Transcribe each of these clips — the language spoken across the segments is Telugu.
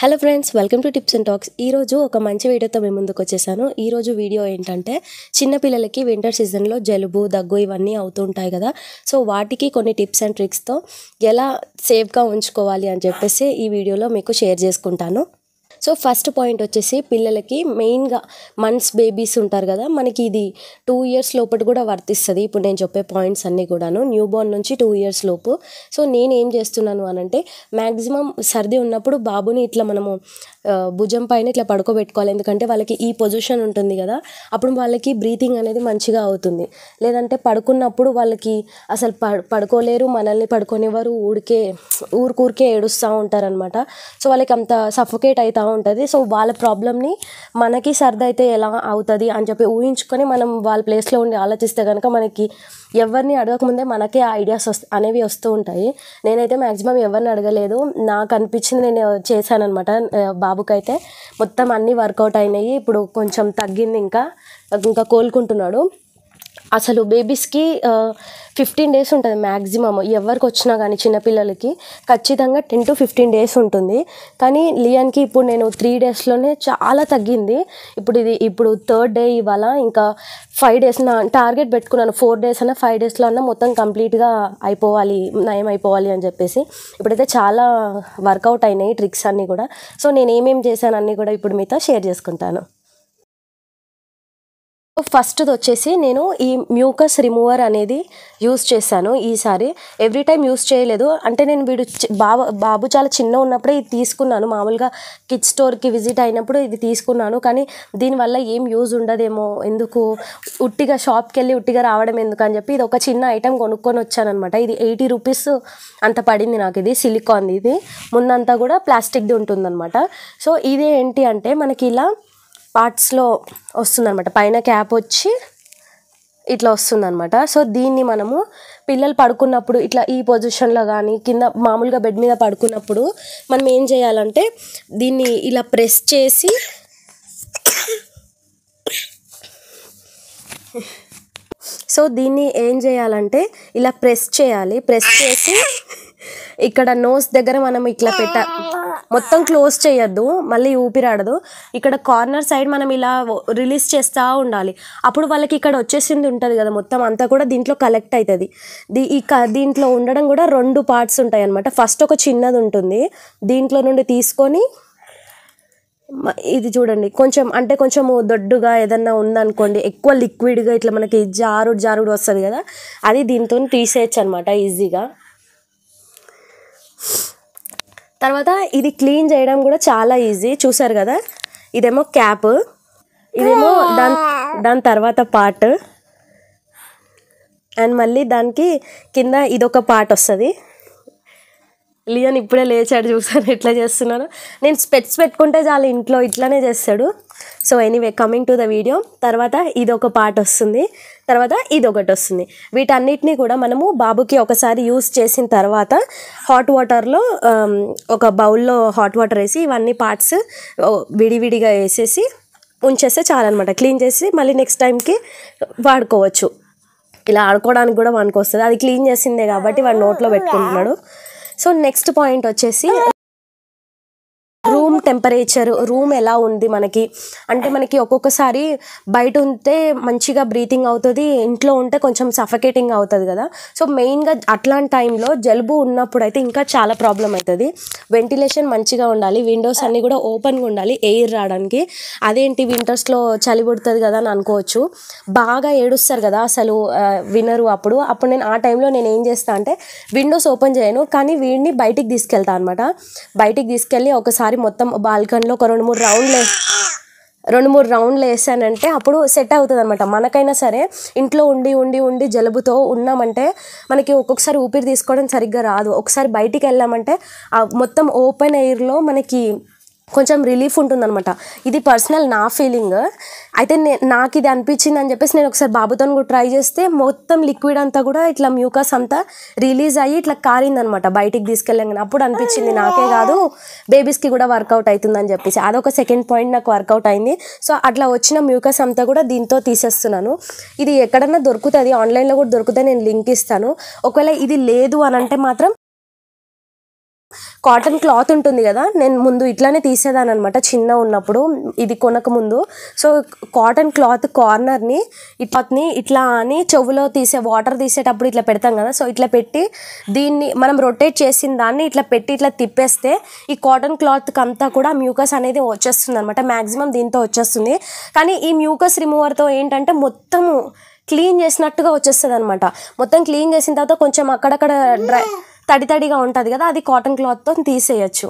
hello friends welcome to tips and talks ఈరోజు ఒక మంచి వీడియోతో మేము ముందుకు వచ్చేసాను ఈరోజు వీడియో ఏంటంటే చిన్నపిల్లలకి వింటర్ సీజన్లో జలుబు దగ్గు ఇవన్నీ అవుతుంటాయి కదా సో వాటికి కొన్ని టిప్స్ అండ్ ట్రిక్స్తో ఎలా సేఫ్గా ఉంచుకోవాలి అని చెప్పేసి ఈ వీడియోలో మీకు షేర్ చేసుకుంటాను సో ఫస్ట్ పాయింట్ వచ్చేసి పిల్లలకి మెయిన్గా మంత్స్ బేబీస్ ఉంటారు కదా మనకి ఇది టూ ఇయర్స్ లోపల కూడా వర్తిస్తుంది ఇప్పుడు నేను చెప్పే పాయింట్స్ అన్నీ కూడాను న్యూ బోర్న్ నుంచి టూ ఇయర్స్ లోపు సో నేను ఏం చేస్తున్నాను అనంటే మ్యాక్సిమం సర్ది ఉన్నప్పుడు బాబుని ఇట్లా మనము భుజం పైన ఇట్లా పడుకోబెట్టుకోవాలి ఎందుకంటే వాళ్ళకి ఈ పొజిషన్ ఉంటుంది కదా అప్పుడు వాళ్ళకి బ్రీతింగ్ అనేది మంచిగా అవుతుంది లేదంటే పడుకున్నప్పుడు వాళ్ళకి అసలు పడుకోలేరు మనల్ని పడుకునేవారు ఊరికే ఊరికూరికే ఏడుస్తూ ఉంటారనమాట సో వాళ్ళకి అంత సఫోకేట్ అవుతా ఉంటుంది సో వాళ్ళ ప్రాబ్లమ్ని మనకి సర్ది అయితే ఎలా అవుతుంది అని చెప్పి ఊహించుకొని మనం వాళ్ళ ప్లేస్లో ఉండి ఆలోచిస్తే కనుక మనకి ఎవరిని అడగకముందే మనకే ఐడియాస్ వస్తు అనేవి వస్తూ ఉంటాయి నేనైతే మ్యాక్సిమం ఎవరిని అడగలేదు నాకు అనిపించింది నేను చేశానమాట బాబుకైతే మొత్తం అన్నీ వర్కౌట్ అయినాయి ఇప్పుడు కొంచెం తగ్గింది ఇంకా ఇంకా కోలుకుంటున్నాడు అసలు బేబీస్కి ఫిఫ్టీన్ డేస్ ఉంటుంది మ్యాక్సిమమ్ ఎవరికి వచ్చినా కానీ చిన్నపిల్లలకి ఖచ్చితంగా టెన్ టు ఫిఫ్టీన్ డేస్ ఉంటుంది కానీ లియాన్కి ఇప్పుడు నేను త్రీ డేస్లోనే చాలా తగ్గింది ఇప్పుడు ఇది ఇప్పుడు థర్డ్ డే ఇవాళ ఇంకా ఫైవ్ డేస్ నా టార్గెట్ పెట్టుకున్నాను ఫోర్ డేస్ అన్న ఫైవ్ డేస్లో అన్న మొత్తం కంప్లీట్గా అయిపోవాలి నయం అయిపోవాలి అని చెప్పేసి ఇప్పుడైతే చాలా వర్కౌట్ అయినాయి ట్రిక్స్ అన్నీ కూడా సో నేను ఏమేమి చేశాను అన్నీ కూడా ఇప్పుడు మీతో షేర్ చేసుకుంటాను ఫస్ట్ది వచ్చేసి నేను ఈ మ్యూకస్ రిమూవర్ అనేది యూస్ చేశాను ఈసారి ఎవ్రీ టైం యూస్ చేయలేదు అంటే నేను వీడు బాబు బాబు చాలా చిన్న ఉన్నప్పుడే ఇది తీసుకున్నాను మామూలుగా కిడ్ స్టోర్కి విజిట్ అయినప్పుడు ఇది తీసుకున్నాను కానీ దీనివల్ల ఏం యూజ్ ఉండదేమో ఎందుకు ఉట్టిగా షాప్కి వెళ్ళి ఉట్టిగా రావడం ఎందుకు అని చెప్పి ఇది ఒక చిన్న ఐటెం కొనుక్కొని వచ్చానమాట ఇది ఎయిటీ రూపీస్ అంత పడింది నాకు ఇది సిలికాన్ ఇది ముందంతా కూడా ప్లాస్టిక్ది ఉంటుందన్నమాట సో ఇది ఏంటి అంటే మనకి ఇలా పార్ట్స్లో వస్తుందనమాట పైన క్యాప్ వచ్చి ఇట్లా వస్తుందన్నమాట సో దీన్ని మనము పిల్లలు పడుకున్నప్పుడు ఇట్లా ఈ పొజిషన్లో కానీ కింద మామూలుగా బెడ్ మీద పడుకున్నప్పుడు మనం ఏం చేయాలంటే దీన్ని ఇలా ప్రెస్ చేసి సో దీన్ని ఏం చేయాలంటే ఇలా ప్రెస్ చేయాలి ప్రెస్ చేసి ఇక్కడ నోస్ దగ్గర మనం ఇట్లా పెట్ట మొత్తం క్లోజ్ చేయొద్దు మళ్ళీ ఊపిరాడదు ఇక్కడ కార్నర్ సైడ్ మనం ఇలా రిలీజ్ చేస్తూ ఉండాలి అప్పుడు వాళ్ళకి ఇక్కడ వచ్చేసింది ఉంటుంది కదా మొత్తం అంతా కూడా దీంట్లో కలెక్ట్ అవుతుంది దీ ఈ దీంట్లో ఉండడం కూడా రెండు పార్ట్స్ ఉంటాయి అనమాట ఫస్ట్ ఒక చిన్నది ఉంటుంది దీంట్లో నుండి తీసుకొని ఇది చూడండి కొంచెం అంటే కొంచెం దొడ్డుగా ఏదన్నా ఉందనుకోండి ఎక్కువ లిక్విడ్గా ఇట్లా మనకి జారుడు జారుడు వస్తుంది కదా అది దీంతో తీసేయచ్చు అనమాట ఈజీగా తర్వాత ఇది క్లీన్ చేయడం కూడా చాలా ఈజీ చూసారు కదా ఇదేమో క్యాప్ ఇదేమో దాని దాని తర్వాత పార్ట్ అండ్ మళ్ళీ దానికి కింద ఇదొక పార్ట్ వస్తుంది లియోన్ ఇప్పుడే లేచాడు చూసాను ఎట్లా చేస్తున్నాను నేను స్పెట్స్ పెట్టుకుంటే చాలా ఇంట్లో ఇట్లానే చేస్తాడు so anyway coming to the video తర్వాత ఇది ఒక పార్ట్ వస్తుంది తర్వాత ఇది ఒకటి వస్తుంది వీటన్నిటిని కూడా మనము బాబుకి ఒకసారి యూస్ చేసిన తర్వాత హాట్ వాటర్లో um, ఒక బౌల్లో హాట్ వాటర్ వేసి ఇవన్నీ పార్ట్స్ విడివిడిగా వేసేసి ఉంచేస్తే చాలన్నమాట క్లీన్ చేసి మళ్ళీ నెక్స్ట్ టైంకి వాడుకోవచ్చు ఇలా ఆడుకోవడానికి కూడా వానికి వస్తుంది అది క్లీన్ చేసిందే కాబట్టి వాడు నోట్లో పెట్టుకుంటున్నాడు సో నెక్స్ట్ పాయింట్ వచ్చేసి రూమ్ టెంపరేచర్ రూమ్ ఎలా ఉంది మనకి అంటే మనకి ఒక్కొక్కసారి బయట ఉంటే మంచిగా బ్రీతింగ్ అవుతుంది ఇంట్లో ఉంటే కొంచెం సఫకేటింగ్ అవుతుంది కదా సో మెయిన్గా అట్లాంటి టైంలో జలుబు ఉన్నప్పుడు అయితే ఇంకా చాలా ప్రాబ్లం అవుతుంది వెంటిలేషన్ మంచిగా ఉండాలి విండోస్ అన్నీ కూడా ఓపెన్గా ఉండాలి ఎయిర్ రావడానికి అదేంటి వింటర్స్లో చలి పుడుతుంది కదా అని అనుకోవచ్చు బాగా ఏడుస్తారు కదా అసలు వినరు అప్పుడు అప్పుడు నేను ఆ టైంలో నేను ఏం చేస్తాను అంటే విండోస్ ఓపెన్ చేయను కానీ వీడిని బయటికి తీసుకెళ్తాను అనమాట బయటికి తీసుకెళ్ళి ఒకసారి ఒకసారి మొత్తం బాల్కనీలో ఒక రెండు మూడు రౌండ్లు రెండు మూడు రౌండ్లు వేసానంటే అప్పుడు సెట్ అవుతుంది అనమాట మనకైనా సరే ఇంట్లో ఉండి ఉండి ఉండి జలుబుతో ఉన్నామంటే మనకి ఒక్కొక్కసారి ఊపిరి తీసుకోవడం సరిగ్గా రాదు ఒకసారి బయటికి వెళ్ళామంటే మొత్తం ఓపెన్ ఎయిర్లో మనకి కొంచెం రిలీఫ్ ఉంటుందన్నమాట ఇది పర్సనల్ నా ఫీలింగ్ అయితే నాకు ఇది అనిపించింది అని చెప్పేసి నేను ఒకసారి బాబుతో కూడా ట్రై చేస్తే మొత్తం లిక్విడ్ అంతా కూడా ఇట్లా మ్యూకస్ అంతా రిలీజ్ అయ్యి ఇట్లా కారిందనమాట బయటికి తీసుకెళ్ళంగానే అప్పుడు అనిపించింది నాకే కాదు బేబీస్కి కూడా వర్కౌట్ అవుతుందని చెప్పేసి అదొక సెకండ్ పాయింట్ నాకు వర్కౌట్ అయింది సో అట్లా వచ్చిన మ్యూకస్ అంతా కూడా దీంతో తీసేస్తున్నాను ఇది ఎక్కడన్నా దొరుకుతుంది ఆన్లైన్లో కూడా దొరుకుతుంది నేను లింక్ ఇస్తాను ఒకవేళ ఇది లేదు అని అంటే మాత్రం కాటన్ క్లాత్ ఉంటుంది కదా నేను ముందు ఇట్లానే తీసేదాను అనమాట చిన్న ఉన్నప్పుడు ఇది కొనక ముందు సో కాటన్ క్లాత్ కార్నర్ని ఇట్ని ఇట్లా అని చెవులో తీసే వాటర్ తీసేటప్పుడు ఇట్లా పెడతాం కదా సో ఇట్లా పెట్టి దీన్ని మనం రొటేట్ చేసిన దాన్ని ఇట్లా పెట్టి ఇట్లా తిప్పేస్తే ఈ కాటన్ క్లాత్కి అంతా కూడా మ్యూకస్ అనేది వచ్చేస్తుంది అనమాట మ్యాక్సిమం దీంతో వచ్చేస్తుంది కానీ ఈ మ్యూకస్ రిమూవర్తో ఏంటంటే మొత్తము క్లీన్ చేసినట్టుగా వచ్చేస్తుంది అనమాట మొత్తం క్లీన్ చేసిన తర్వాత కొంచెం అక్కడక్కడ డ్రై తడి తడిగా ఉంటుంది కదా అది కాటన్ క్లాత్తో తీసేయచ్చు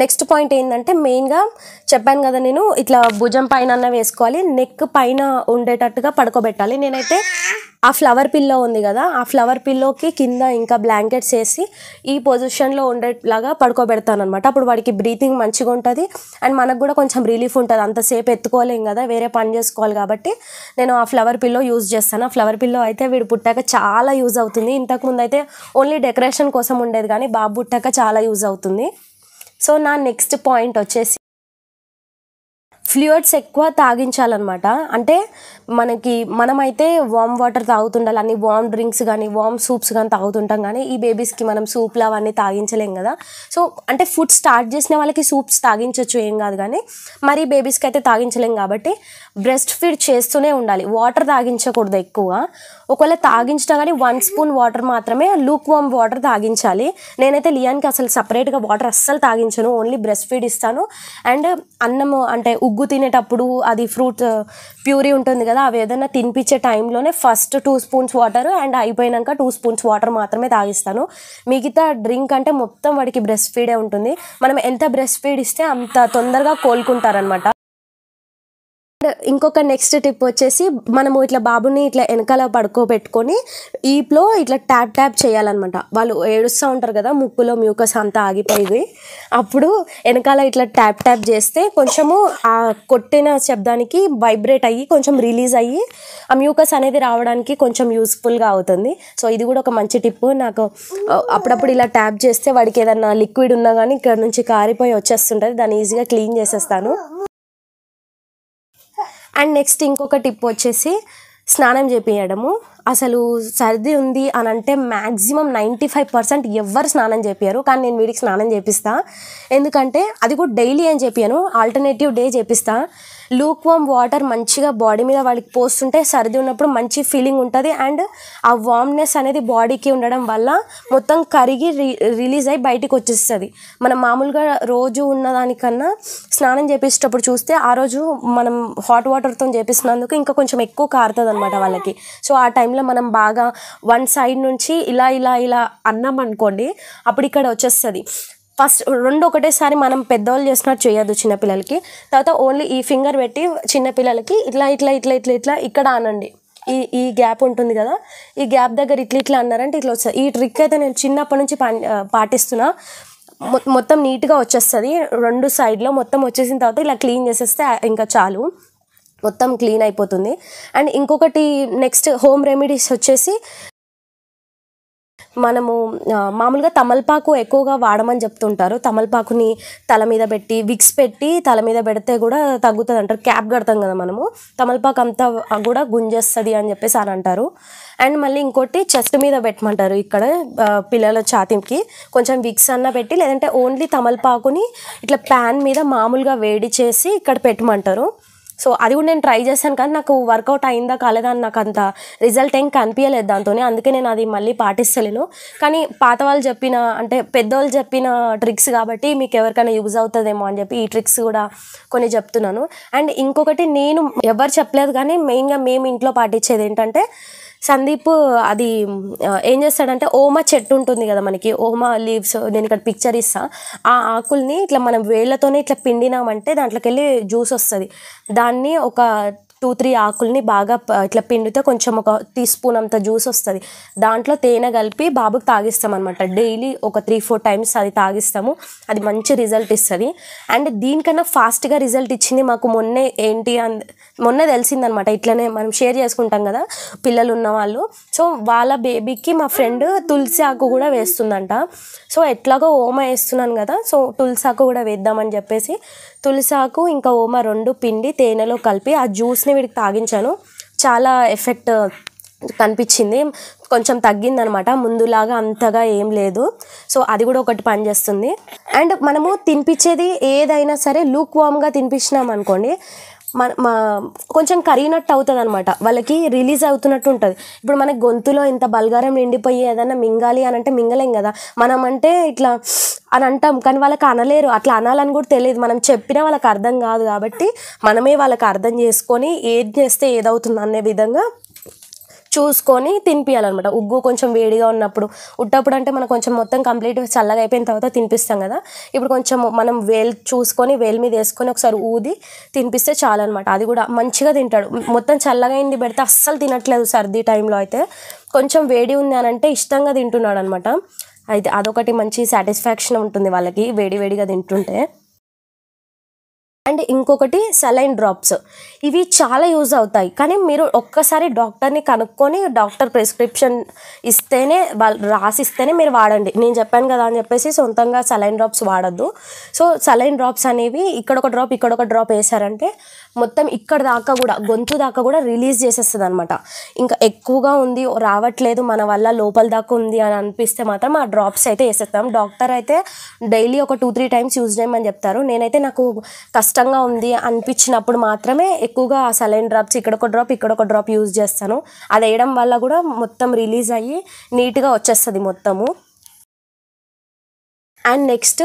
నెక్స్ట్ పాయింట్ ఏంటంటే మెయిన్గా చెప్పాను కదా నేను ఇట్లా భుజం పైన వేసుకోవాలి నెక్ పైన ఉండేటట్టుగా పడుకోబెట్టాలి నేనైతే ఆ ఫ్లవర్ పిల్లో ఉంది కదా ఆ ఫ్లవర్ పిల్లోకి కింద ఇంకా బ్లాంకెట్స్ వేసి ఈ పొజిషన్లో ఉండేలాగా పడుకోబెడతాను అనమాట అప్పుడు వాడికి బ్రీతింగ్ మంచిగా ఉంటుంది అండ్ మనకు కూడా కొంచెం రిలీఫ్ ఉంటుంది అంతసేపు ఎత్తుకోలేం కదా వేరే పని చేసుకోవాలి కాబట్టి నేను ఆ ఫ్లవర్ పిల్లో యూజ్ చేస్తాను ఆ ఫ్లవర్ పిల్లో అయితే వీడు పుట్టాక చాలా యూజ్ అవుతుంది ఇంతకుముందు అయితే ఓన్లీ డెకరేషన్ కోసం ఉండేది కానీ బాబు పుట్టాక చాలా యూజ్ అవుతుంది సో నా నెక్స్ట్ పాయింట్ వచ్చేసి ఫ్లూయిడ్స్ ఎక్కువ తాగించాలన్నమాట అంటే మనకి మనమైతే వామ్ వాటర్ తాగుతుండాలి అన్ని వామ్ డ్రింక్స్ కానీ వామ్ సూప్స్ కానీ తాగుతుంటాం కానీ ఈ బేబీస్కి మనం సూప్లు అవన్నీ తాగించలేం కదా సో అంటే ఫుడ్ స్టార్ట్ చేసిన వాళ్ళకి సూప్స్ తాగించవచ్చు ఏం కాదు కానీ మరి బేబీస్కి అయితే తాగించలేం కాబట్టి బ్రెస్ట్ ఫీడ్ చేస్తూనే ఉండాలి వాటర్ తాగించకూడదు ఎక్కువ ఒకవేళ తాగించినా కానీ వన్ స్పూన్ వాటర్ మాత్రమే లూక్ వామ్ వాటర్ తాగించాలి నేనైతే లియాన్కి అసలు సపరేట్గా వాటర్ అస్సలు తాగించను ఓన్లీ బ్రెస్ట్ ఫీడ్ ఇస్తాను అండ్ అన్నము అంటే ఉగ్గు తినేటప్పుడు అది ఫ్రూట్ ప్యూరీ uh, ఉంటుంది కదా అవి ఏదైనా తినిపించే టైంలోనే first two spoons water and అయిపోయినాక టూ స్పూన్స్ వాటర్ మాత్రమే తాగిస్తాను మిగతా డ్రింక్ అంటే మొత్తం వాడికి బ్రెస్ట్ ఫీడే ఉంటుంది మనం ఎంత బ్రెస్ట్ ఫీడ్ ఇస్తే అంత తొందరగా కోలుకుంటారనమాట ఇంకొక నెక్స్ట్ టిప్ వచ్చేసి మనము ఇట్లా బాబుని ఇట్లా వెనకాల పడుకోబెట్టుకొని ఈప్లో ఇట్లా ట్యాప్ ట్యాప్ చేయాలన్నమాట వాళ్ళు ఏడుస్తూ ఉంటారు కదా ముక్కులో మ్యూకస్ అంతా ఆగిపోయి అప్పుడు వెనకాల ఇట్లా ట్యాప్ ట్యాప్ చేస్తే కొంచెము ఆ కొట్టిన శబ్దానికి వైబ్రేట్ అయ్యి కొంచెం రిలీజ్ అయ్యి ఆ మ్యూకస్ అనేది రావడానికి కొంచెం యూస్ఫుల్గా అవుతుంది సో ఇది కూడా ఒక మంచి టిప్ నాకు అప్పుడప్పుడు ఇలా ట్యాప్ చేస్తే వాడికి ఏదన్నా లిక్విడ్ ఉన్నా కానీ ఇక్కడ నుంచి కారిపోయి వచ్చేస్తుంటుంది దాన్ని ఈజీగా క్లీన్ చేసేస్తాను అండ్ నెక్స్ట్ ఇంకొక టిప్ వచ్చేసి స్నానం చేపించడము అసలు సర్ది ఉంది అని అంటే మ్యాక్సిమం నైంటీ ఫైవ్ పర్సెంట్ ఎవ్వరు స్నానం చేపియరు కానీ నేను వీడికి స్నానం చేపిస్తాను ఎందుకంటే అది కూడా డైలీ అని చెప్పాను ఆల్టర్నేటివ్ డే చేపిస్తాను లూక్ వామ్ వాటర్ మంచిగా బాడీ మీద వాళ్ళకి పోస్తుంటే సర్ది ఉన్నప్పుడు మంచి ఫీలింగ్ ఉంటుంది అండ్ ఆ వామ్నెస్ అనేది బాడీకి ఉండడం వల్ల మొత్తం కరిగి రి రిలీజ్ అయ్యి బయటకు వచ్చేస్తుంది మనం మామూలుగా రోజు ఉన్నదానికన్నా స్నానం చేపించేటప్పుడు చూస్తే ఆ రోజు మనం హాట్ వాటర్తో చేపిస్తున్నందుకు ఇంకా కొంచెం ఎక్కువ కారుతుంది అనమాట వాళ్ళకి సో ఆ టైంలో మనం బాగా వన్ సైడ్ నుంచి ఇలా ఇలా ఇలా అన్నాం అనుకోండి అప్పుడు ఇక్కడ వచ్చేస్తుంది ఫస్ట్ రెండు ఒకటేసారి మనం పెద్దవాళ్ళు చేసినట్టు చేయొద్దు చిన్నపిల్లలకి తర్వాత ఓన్లీ ఈ ఫింగర్ పెట్టి చిన్నపిల్లలకి ఇట్లా ఇట్లా ఇట్లా ఇట్లా ఇట్లా ఇక్కడ అనండి ఈ ఈ గ్యాప్ ఉంటుంది కదా ఈ గ్యాప్ దగ్గర ఇట్లా ఇట్లా అన్నారంటే ఇట్లా వస్తుంది ఈ ట్రిక్ అయితే నేను చిన్నప్పటి నుంచి పాటిస్తున్నా మొత్తం నీట్గా వచ్చేస్తుంది రెండు సైడ్లో మొత్తం వచ్చేసిన తర్వాత ఇలా క్లీన్ చేసేస్తే ఇంకా చాలు మొత్తం క్లీన్ అయిపోతుంది అండ్ ఇంకొకటి నెక్స్ట్ హోమ్ రెమెడీస్ వచ్చేసి మనము మామూలుగా తమలపాకు ఎక్కువగా వాడమని చెప్తుంటారు తమలపాకుని తల మీద పెట్టి విక్స్ పెట్టి తల మీద పెడితే కూడా తగ్గుతుంది అంటారు క్యాప్ కడతాం కదా మనము తమలపాకు అంతా కూడా గుంజేస్తుంది అని చెప్పేసి అని అంటారు అండ్ మళ్ళీ ఇంకోటి చెస్ట్ మీద పెట్టమంటారు ఇక్కడ పిల్లల ఛాతింకి కొంచెం విక్స్ అన్న పెట్టి లేదంటే ఓన్లీ తమలపాకుని ఇట్లా ప్యాన్ మీద మామూలుగా వేడి చేసి ఇక్కడ పెట్టమంటారు సో అది కూడా నేను ట్రై చేశాను కానీ నాకు వర్కౌట్ అయిందా కాలేదా అని నాకు అంత రిజల్ట్ ఏం కనిపించలేదు దాంతోనే అందుకే నేను అది మళ్ళీ పాటిస్తలేను కానీ పాత వాళ్ళు చెప్పిన అంటే పెద్దవాళ్ళు చెప్పిన ట్రిక్స్ కాబట్టి మీకు ఎవరికైనా యూజ్ అవుతుందేమో అని చెప్పి ఈ ట్రిక్స్ కూడా కొన్ని చెప్తున్నాను అండ్ ఇంకొకటి నేను ఎవరు చెప్పలేదు కానీ మెయిన్గా మేము ఇంట్లో పాటించేది ఏంటంటే సందీప్ అది ఏం చేస్తాడంటే ఓమ చెట్టు ఉంటుంది కదా మనకి ఓమ లీవ్స్ నేను ఇక్కడ పిక్చర్ ఇస్తా ఆ ఆకుల్ని ఇట్లా మనం వేళ్ళతోనే ఇట్లా పిండినామంటే దాంట్లోకి వెళ్ళి జ్యూస్ వస్తుంది దాన్ని ఒక టూ త్రీ ఆకుల్ని బాగా ఇట్లా పిండితే కొంచెం ఒక టీ స్పూన్ అంత జ్యూస్ వస్తుంది దాంట్లో తేనె కలిపి బాబుకి తాగిస్తాం అనమాట డైలీ ఒక త్రీ ఫోర్ టైమ్స్ అది తాగిస్తాము అది మంచి రిజల్ట్ ఇస్తుంది అండ్ దీనికన్నా ఫాస్ట్గా రిజల్ట్ ఇచ్చింది మాకు మొన్నే ఏంటి అంద మొన్న తెలిసిందనమాట ఇట్లనే మనం షేర్ చేసుకుంటాం కదా పిల్లలు ఉన్న వాళ్ళు సో వాళ్ళ బేబీకి మా ఫ్రెండ్ తులసి ఆకు కూడా వేస్తుందంట సో ఎట్లాగో ఓమ వేస్తున్నాను కదా సో తులసి ఆకు కూడా వేద్దామని చెప్పేసి తులసి ఆకు ఇంకా ఓమ రెండు పిండి తేనెలో కలిపి ఆ జ్యూస్ జ్యూస్ని వీడికి తాగించాను చాలా ఎఫెక్ట్ కనిపించింది కొంచెం తగ్గింది అనమాట ముందులాగా అంతగా ఏం లేదు సో అది కూడా ఒకటి పనిచేస్తుంది అండ్ మనము తినిపించేది ఏదైనా సరే లూక్ వామ్గా తినిపించినాం అనుకోండి మన మా కొంచెం కరిగినట్టు అవుతుంది అనమాట వాళ్ళకి రిలీజ్ అవుతున్నట్టు ఉంటుంది ఇప్పుడు మన గొంతులో ఇంత బల్గారం నిండిపోయి ఏదైనా మింగాలి అని అంటే మింగలేం కదా మనం అంటే ఇట్లా అని అంటాం కానీ వాళ్ళకి అనలేరు అట్లా అనాలని కూడా తెలియదు మనం చెప్పినా వాళ్ళకి అర్థం కాదు కాబట్టి మనమే వాళ్ళకి అర్థం చేసుకొని ఏది చేస్తే ఏదవుతుంది అనే విధంగా చూసుకొని తినిపియాలన్నమాట ఉగ్గు కొంచెం వేడిగా ఉన్నప్పుడు ఉట్టప్పుడు అంటే మనం కొంచెం మొత్తం కంప్లీట్ చల్లగా అయిపోయిన తర్వాత తినిపిస్తాం కదా ఇప్పుడు కొంచెం మనం వేలు చూసుకొని వేలు మీద వేసుకొని ఒకసారి ఊది తినిపిస్తే చాలన్నమాట అది కూడా మంచిగా తింటాడు మొత్తం చల్లగా అయింది పెడితే అస్సలు తినట్లేదు సర్ది టైంలో అయితే కొంచెం వేడి ఉంది అని అంటే ఇష్టంగా తింటున్నాడు అనమాట అయితే అదొకటి మంచి సాటిస్ఫాక్షన్ ఉంటుంది వాళ్ళకి వేడి వేడిగా తింటుంటే అండ్ ఇంకొకటి సెలైన్ డ్రాప్స్ ఇవి చాలా యూజ్ అవుతాయి కానీ మీరు ఒక్కసారి డాక్టర్ని కనుక్కొని డాక్టర్ ప్రిస్క్రిప్షన్ ఇస్తేనే వాళ్ళు రాసిస్తేనే మీరు వాడండి నేను చెప్పాను కదా అని చెప్పేసి సొంతంగా సెలైన్ డ్రాప్స్ వాడద్దు సో సెలైన్ డ్రాప్స్ అనేవి ఇక్కడ ఒక డ్రాప్ ఇక్కడ ఒక డ్రాప్ వేసారంటే మొత్తం ఇక్కడ దాకా కూడా గొంతు దాకా కూడా రిలీజ్ చేసేస్తుంది అనమాట ఇంకా ఎక్కువగా ఉంది రావట్లేదు మన వల్ల లోపల దాకా ఉంది అని అనిపిస్తే మాత్రం ఆ డ్రాప్స్ అయితే వేసేస్తాం డాక్టర్ అయితే డైలీ ఒక టూ త్రీ టైమ్స్ యూజ్ చేయమని చెప్తారు నేనైతే నాకు కష్టంగా ఉంది అనిపించినప్పుడు మాత్రమే ఎక్కువగా ఆ సలైన్ డ్రాప్స్ ఇక్కడ ఒక డ్రాప్ ఇక్కడ ఒక డ్రాప్ యూజ్ చేస్తాను అది వేయడం వల్ల కూడా మొత్తం రిలీజ్ అయ్యి నీట్గా వచ్చేస్తుంది మొత్తము అండ్ నెక్స్ట్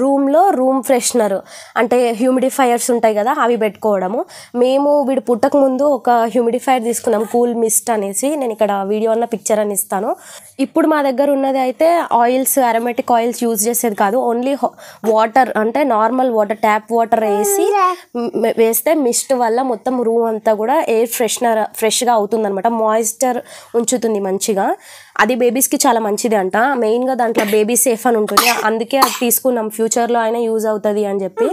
రూమ్లో రూమ్ ఫ్రెషనర్ అంటే హ్యూమిడిఫైయర్స్ ఉంటాయి కదా అవి పెట్టుకోవడము మేము వీడు పుట్టక ముందు ఒక హ్యూమిడిఫైయర్ తీసుకున్నాం కూల్ మిస్ట్ అనేసి నేను ఇక్కడ వీడియో అన్న పిక్చర్ అని ఇస్తాను ఇప్పుడు మా దగ్గర ఉన్నది అయితే ఆయిల్స్ అరమెటిక్ ఆయిల్స్ యూజ్ చేసేది కాదు ఓన్లీ వాటర్ అంటే నార్మల్ వాటర్ ట్యాప్ వాటర్ వేసి వేస్తే మిస్ట్ వల్ల మొత్తం రూమ్ అంతా కూడా ఎయిర్ ఫ్రెషనర్ ఫ్రెష్గా అవుతుంది అనమాట మాయిశ్చర్ ఉంచుతుంది మంచిగా అది బేబీస్కి చాలా మంచిది అంట మెయిన్గా దాంట్లో బేబీ సేఫ్ అని ఉంటుంది అందుకే అది తీసుకున్నాం ఫ్యూచర్లో అయినా యూజ్ అవుతుంది అని చెప్పి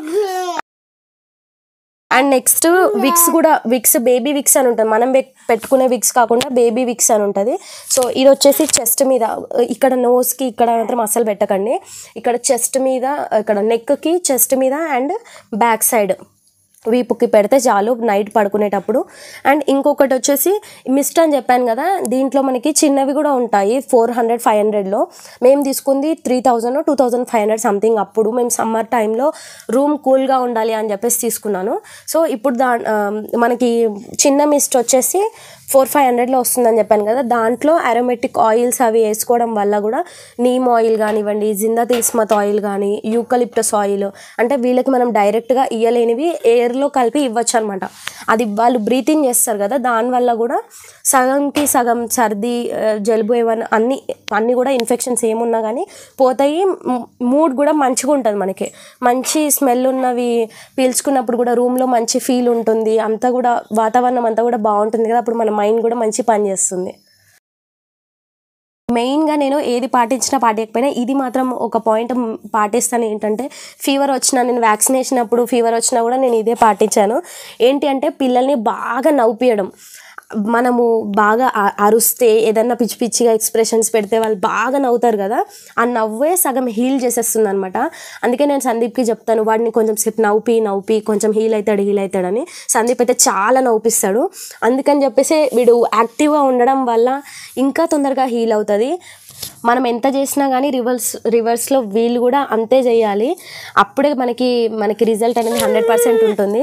అండ్ నెక్స్ట్ విక్స్ కూడా విక్స్ బేబీ విక్స్ అని ఉంటుంది మనం పెట్టుకునే విక్స్ కాకుండా బేబీ విక్స్ అని ఉంటుంది సో ఇది వచ్చేసి చెస్ట్ మీద ఇక్కడ నోస్కి ఇక్కడ మాత్రం అసలు పెట్టకండి ఇక్కడ చెస్ట్ మీద ఇక్కడ నెక్కి చెస్ట్ మీద అండ్ బ్యాక్ సైడ్ వీపుకి పెడితే చాలు నైట్ పడుకునేటప్పుడు అండ్ ఇంకొకటి వచ్చేసి మిస్ట్ అని చెప్పాను కదా దీంట్లో మనకి చిన్నవి కూడా ఉంటాయి ఫోర్ హండ్రెడ్ ఫైవ్ హండ్రెడ్లో మేము తీసుకుంది three thousand two thousand five hundred something అప్పుడు మేము సమ్మర్ టైంలో రూమ్ కూల్గా ఉండాలి అని చెప్పేసి తీసుకున్నాను సో ఇప్పుడు దా మనకి చిన్న మిస్ట్ వచ్చేసి ఫోర్ ఫైవ్ హండ్రెడ్లో వస్తుందని చెప్పాను కదా దాంట్లో అరోమెటిక్ ఆయిల్స్ అవి వేసుకోవడం వల్ల కూడా నీమ్ ఆయిల్ కానివ్వండి జిందా తిల్స్మత్ ఆయిల్ కానీ యూకలిప్టస్ ఆయిల్ అంటే వీళ్ళకి మనం డైరెక్ట్గా ఇయ్యలేనివి ఎయిర్ వాటర్లో కలిపి ఇవ్వచ్చు అనమాట అది వాళ్ళు బ్రీతింగ్ చేస్తారు కదా దానివల్ల కూడా సగంకి సగం సర్ది జలుబు ఏమైనా అన్ని అన్నీ కూడా ఇన్ఫెక్షన్స్ ఏమున్నా కానీ పోతాయి మూడ్ కూడా మంచిగా ఉంటుంది మనకి మంచి స్మెల్ ఉన్నవి పీల్చుకున్నప్పుడు కూడా రూమ్లో మంచి ఫీల్ ఉంటుంది అంతా కూడా వాతావరణం అంతా కూడా బాగుంటుంది కదా అప్పుడు మన మైండ్ కూడా మంచి పని చేస్తుంది మెయిన్గా నేను ఏది పాటించినా పాటించకపోయినా ఇది మాత్రం ఒక పాయింట్ పాటిస్తాను ఏంటంటే ఫీవర్ వచ్చినా నేను వ్యాక్సినేషన్ అప్పుడు ఫీవర్ వచ్చినా కూడా నేను ఇదే పాటించాను ఏంటి అంటే పిల్లల్ని బాగా నవ్వుపియడం మనము బాగా అరుస్తే ఏదన్నా పిచ్చి పిచ్చిగా ఎక్స్ప్రెషన్స్ పెడితే వాళ్ళు బాగా నవ్వుతారు కదా ఆ నవ్వే సగం హీల్ చేసేస్తుంది అనమాట అందుకే నేను సందీప్కి చెప్తాను వాడిని కొంచెం సేపు నవ్వి నవ్వి కొంచెం హీల్ అవుతాడు హీల్ అవుతాడని సందీప్ అయితే చాలా నవ్విస్తాడు అందుకని చెప్పేసి వీడు యాక్టివ్గా ఉండడం వల్ల ఇంకా తొందరగా హీల్ అవుతుంది మనం ఎంత చేసినా కానీ రివర్స్ రివర్స్లో వీళ్ళు కూడా అంతే చేయాలి అప్పుడే మనకి మనకి రిజల్ట్ అనేది హండ్రెడ్ పర్సెంట్ ఉంటుంది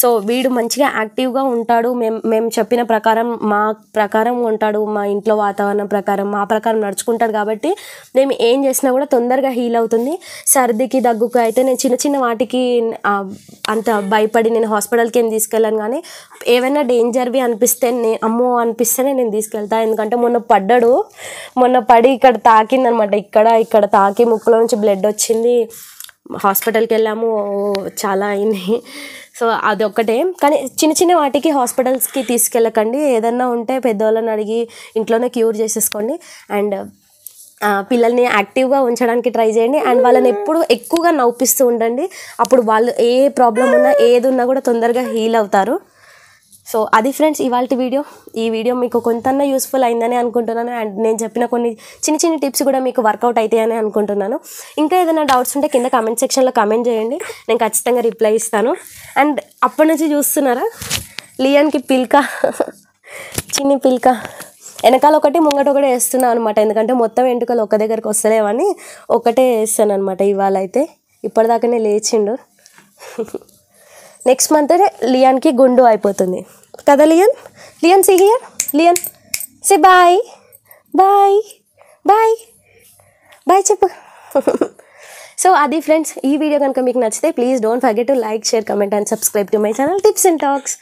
సో వీడు మంచిగా యాక్టివ్గా ఉంటాడు మేము మేము చెప్పిన ప్రకారం మా ప్రకారం ఉంటాడు మా ఇంట్లో వాతావరణం ప్రకారం మా ప్రకారం నడుచుకుంటాడు కాబట్టి మేము ఏం చేసినా కూడా తొందరగా హీల్ అవుతుంది సర్దికి దగ్గుకు అయితే నేను చిన్న చిన్న వాటికి అంత భయపడి నేను హాస్పిటల్కి ఏం తీసుకెళ్ళాను కానీ ఏవైనా డేంజర్వి అనిపిస్తే నేను అమ్మో అనిపిస్తేనే నేను తీసుకెళ్తాను ఎందుకంటే మొన్న పడ్డాడు మొన్న పడి ఇక్కడ తాకిందనమాట ఇక్కడ ఇక్కడ తాకి ముక్కులో నుంచి బ్లడ్ వచ్చింది హాస్పిటల్కి వెళ్ళాము చాలా అయింది సో అదొక్కటే కానీ చిన్న చిన్న వాటికి హాస్పిటల్స్కి తీసుకెళ్ళకండి ఏదన్నా ఉంటే పెద్దవాళ్ళని అడిగి ఇంట్లోనే క్యూర్ చేసేసుకోండి అండ్ పిల్లల్ని యాక్టివ్గా ఉంచడానికి ట్రై చేయండి అండ్ వాళ్ళని ఎప్పుడు ఎక్కువగా నవ్విస్తూ ఉండండి అప్పుడు వాళ్ళు ఏ ప్రాబ్లం ఉన్నా ఏది ఉన్నా కూడా తొందరగా హీల్ అవుతారు సో అది ఫ్రెండ్స్ ఇవాళ వీడియో ఈ వీడియో మీకు కొంతన్నా యూస్ఫుల్ అయిందని అనుకుంటున్నాను అండ్ నేను చెప్పిన కొన్ని చిన్న చిన్న టిప్స్ కూడా మీకు వర్కౌట్ అవుతాయని అనుకుంటున్నాను ఇంకా ఏదైనా డౌట్స్ ఉంటే కింద కమెంట్ సెక్షన్లో కమెంట్ చేయండి నేను ఖచ్చితంగా రిప్లై ఇస్తాను అండ్ అప్పటి నుంచి చూస్తున్నారా లియాన్కి పిల్క చిన్ని పిల్క వెనకాల ఒకటి ముంగట ఒకటి వేస్తున్నాను అనమాట ఎందుకంటే మొత్తం వెంటుకలు ఒక్క దగ్గరకు వస్తలేవని ఒకటే వేస్తాను అనమాట ఇవాళ అయితే ఇప్పటిదాకానే లేచిండు నెక్స్ట్ మంత్ లియాన్కి గుండు అయిపోతుంది కదా Lian Lian see here Lian say bye bye bye bye చెప్పు సో అది ఫ్రెండ్స్ ఈ వీడియో కనుక మీకు నచ్చితే please don't forget to like share comment and subscribe to my channel tips and talks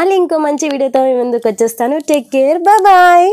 మళ్ళీ ఇంకో మంచి వీడియోతో మేము ముందుకు వచ్చేస్తాను టేక్ కేర్ బాయ్